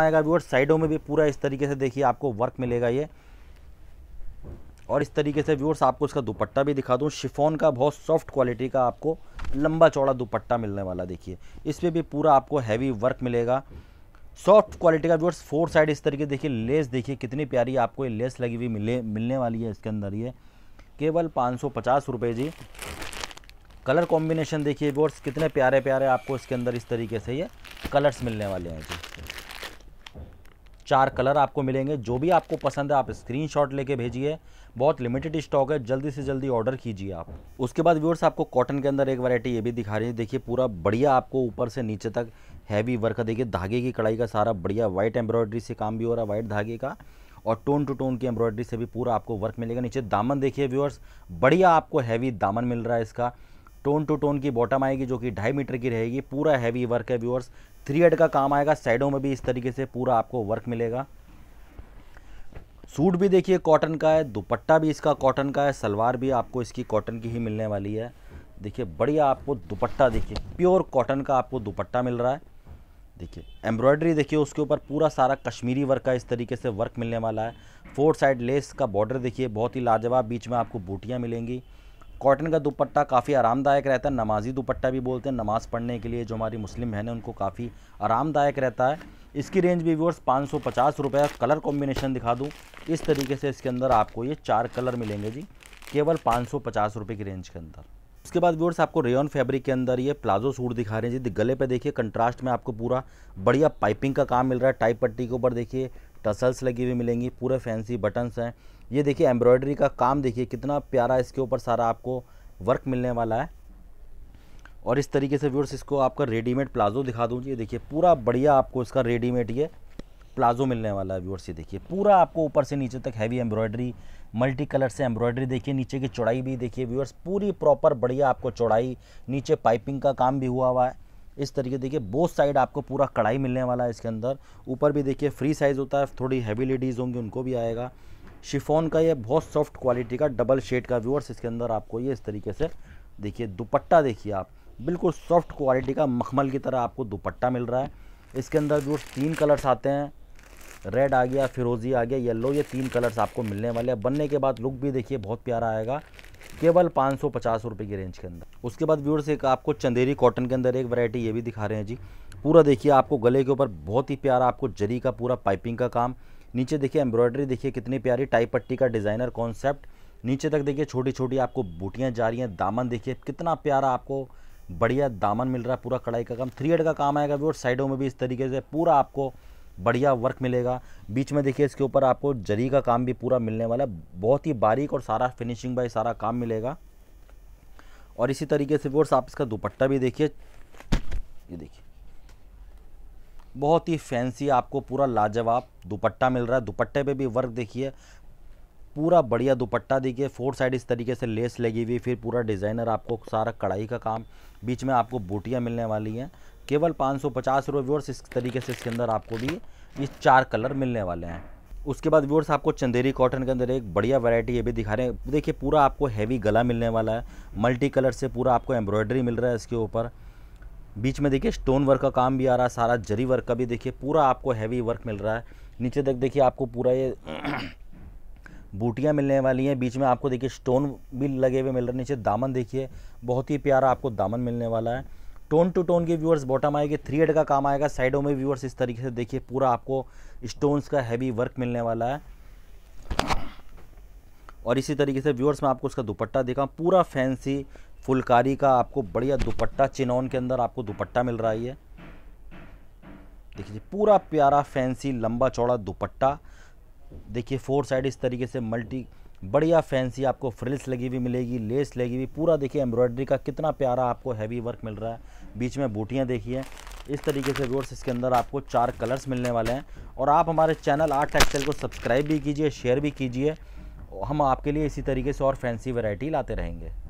पाएगा व्यूअर्स साइडों में भी पूरा इस तरीके से देखिए आपको वर्क मिलेगा ये और इस तरीके से व्यूअर्स आपको इसका दुपट्टा भी दिखा दूँ शिफोन का बहुत सॉफ्ट क्वालिटी का आपको लंबा चौड़ा दुपट्टा मिलने वाला देखिए इस पर भी पूरा आपको हैवी वर्क मिलेगा सॉफ्ट क्वालिटी का व्यूअर्स फोर साइड इस तरीके देखिए लेस देखिए कितनी प्यारी आपको ये लेस लगी हुई मिले मिलने वाली है इसके अंदर ये केवल पाँच सौ जी कलर कॉम्बिनेशन देखिए व्यूअर्स कितने प्यारे प्यारे आपको इसके अंदर इस तरीके से ये कलर्स मिलने वाले हैं जी चार कलर आपको मिलेंगे जो भी आपको पसंद है आप स्क्रीनशॉट लेके भेजिए बहुत लिमिटेड स्टॉक है जल्दी से जल्दी ऑर्डर कीजिए आप उसके बाद व्यूअर्स आपको कॉटन के अंदर एक वैरायटी ये भी दिखा रही है देखिए पूरा बढ़िया आपको ऊपर से नीचे तक हैवी वर्क देखिए धागे की कढ़ाई का सारा बढ़िया वाइट एम्ब्रॉयडरी से काम भी हो रहा है वाइट धागे का और टोन टू टोन की एम्ब्रॉयडरी से भी पूरा आपको वर्क मिलेगा नीचे दामन देखिए व्यूअर्स बढ़िया आपको हैवी दामन मिल रहा है इसका टोन टू टोन की बॉटम आएगी जो कि ढाई मीटर की रहेगी पूरा हैवी वर्क है व्यूअर्स थ्री एड का काम आएगा साइडों में भी इस तरीके से पूरा आपको वर्क मिलेगा सूट भी देखिए कॉटन का है दुपट्टा भी इसका कॉटन का है सलवार भी आपको इसकी कॉटन की ही मिलने वाली है देखिए बढ़िया आपको दुपट्टा देखिए प्योर कॉटन का आपको दुपट्टा मिल रहा है देखिए एम्ब्रॉयडरी देखिए उसके ऊपर पूरा सारा कश्मीरी वर्क का इस तरीके से वर्क मिलने वाला है फोर साइड लेस का बॉर्डर देखिए बहुत ही लाजवाब बीच में आपको बूटियाँ मिलेंगी कॉटन का दुपट्टा काफ़ी आरामदायक रहता है नमाजी दुपट्टा भी बोलते हैं नमाज़ पढ़ने के लिए जो हमारी मुस्लिम बहन है उनको काफ़ी आरामदायक रहता है इसकी रेंज भी व्यवर्स पाँच सौ पचास रुपये कलर कॉम्बिनेशन दिखा दूँ इस तरीके से इसके अंदर आपको ये चार कलर मिलेंगे जी केवल पाँच सौ पचास रुपये की रेंज के अंदर उसके बाद व्यवर्स आपको रेयन फैब्रिक के अंदर ये प्लाजो सूट दिखा रहे हैं जी गले पे देखिए कंट्रास्ट में आपको पूरा बढ़िया पाइपिंग का काम मिल रहा है टाइप पट्टी के ऊपर देखिए टसल्स लगी हुई मिलेंगी पूरे फैंसी बटन्स हैं ये देखिए एम्ब्रॉयडरी का काम देखिए कितना प्यारा इसके ऊपर सारा आपको वर्क मिलने वाला है और इस तरीके से व्यूअर्स इसको आपका रेडीमेड प्लाजो दिखा दूँ ये देखिए पूरा बढ़िया आपको इसका रेडीमेड ये प्लाजो मिलने वाला है व्यूअर्स ये देखिए पूरा आपको ऊपर से नीचे तक हैवी एम्ब्रॉयडरी मल्टी कलर से एम्ब्रॉयडरी देखिए नीचे की चौड़ाई भी देखिए व्यूअर्स पूरी प्रॉपर बढ़िया आपको चौड़ाई नीचे पाइपिंग का काम भी हुआ हुआ है इस तरीके देखिए बोथ साइड आपको पूरा कढ़ाई मिलने वाला है इसके अंदर ऊपर भी देखिए फ्री साइज़ होता है थोड़ी हैवी लेडीज़ होंगी उनको भी आएगा शिफोन का ये बहुत सॉफ्ट क्वालिटी का डबल शेड का व्यूअर्स इसके अंदर आपको ये इस तरीके से देखिए दुपट्टा देखिए आप बिल्कुल सॉफ्ट क्वालिटी का मखमल की तरह आपको दुपट्टा मिल रहा है इसके अंदर व्यूअर्स तीन कलर्स आते हैं रेड आ गया फिरोजी आ गया येलो ये तीन कलर्स आपको मिलने वाले हैं बनने के बाद लुक भी देखिए बहुत प्यारा आएगा केवल पाँच सौ पचास रुपये की रेंज के अंदर उसके बाद व्यूअर्स एक आपको चंदेरी कॉटन के अंदर एक वैरायटी ये भी दिखा रहे हैं जी पूरा देखिए आपको गले के ऊपर बहुत ही प्यारा आपको जरी का पूरा पाइपिंग का काम नीचे देखिए एम्ब्रॉयडरी देखिए कितनी प्यारी टाई पट्टी का डिज़ाइनर कॉन्सेप्ट नीचे तक देखिए छोटी छोटी आपको बूटियाँ जा रही हैं दामन देखिए कितना प्यारा आपको बढ़िया दामन मिल रहा है पूरा कढ़ाई का काम थ्री एड का काम आएगा भी और साइडों में भी इस तरीके से पूरा आपको बढ़िया वर्क मिलेगा बीच में देखिए इसके ऊपर आपको जरी का काम भी पूरा मिलने वाला है बहुत ही बारीक और सारा फिनिशिंग बाई सारा काम मिलेगा और इसी तरीके से वर्स आप इसका दुपट्टा भी देखिए ये देखिए बहुत ही फैंसी आपको पूरा लाजवाब दुपट्टा मिल रहा है दुपट्टे पे भी वर्क देखिए पूरा बढ़िया दुपट्टा देखिए फोर साइड इस तरीके से लेस लगी हुई फिर पूरा डिज़ाइनर आपको सारा कढ़ाई का काम बीच में आपको बूटियाँ मिलने वाली हैं केवल पाँच सौ पचास रुपये व्यूअर्स इस तरीके से इसके अंदर आपको भी ये चार कलर मिलने वाले हैं उसके बाद व्यूअर्स आपको चंदेरी कॉटन के अंदर एक बढ़िया वैरायटी ये भी दिखा रहे हैं देखिए पूरा आपको हैवी गला मिलने वाला है मल्टी कलर से पूरा आपको एम्ब्रॉयडरी मिल रहा है इसके ऊपर बीच में देखिए स्टोन वर्क का काम भी आ रहा है सारा जरी वर्क का भी देखिए पूरा आपको हैवी वर्क मिल रहा है नीचे तक देखिए आपको पूरा ये बूटियाँ मिलने वाली हैं बीच में आपको देखिए स्टोन भी लगे हुए मिल रहे हैं नीचे दामन देखिए बहुत ही प्यारा आपको दामन मिलने वाला है टोन टू टोन के व्यूअर्स बॉटम आएगी थ्री एड का काम आएगा साइडों में व्यूअर्स इस तरीके से देखिए पूरा आपको स्टोन्स का हैवी वर्क मिलने वाला है और इसी तरीके से व्यूअर्स में आपको उसका दुपट्टा देखा पूरा फैंसी फुलकारी का आपको बढ़िया दुपट्टा चिनौन के अंदर आपको दुपट्टा मिल रहा है देखिए पूरा प्यारा फैंसी लंबा चौड़ा दुपट्टा देखिए फोर साइड इस तरीके से मल्टी बढ़िया फैंसी आपको फ्रिल्स लगी हुई मिलेगी लेस लगी हुई पूरा देखिए एम्ब्रॉयडरी का कितना प्यारा आपको हैवी वर्क मिल रहा है बीच में बूटियाँ देखिए इस तरीके से रोड्स इसके अंदर आपको चार कलर्स मिलने वाले हैं और आप हमारे चैनल आर्ट टेक्सटाइल को सब्सक्राइब भी कीजिए शेयर भी कीजिए हम आपके लिए इसी तरीके से और फैंसी वैरायटी लाते रहेंगे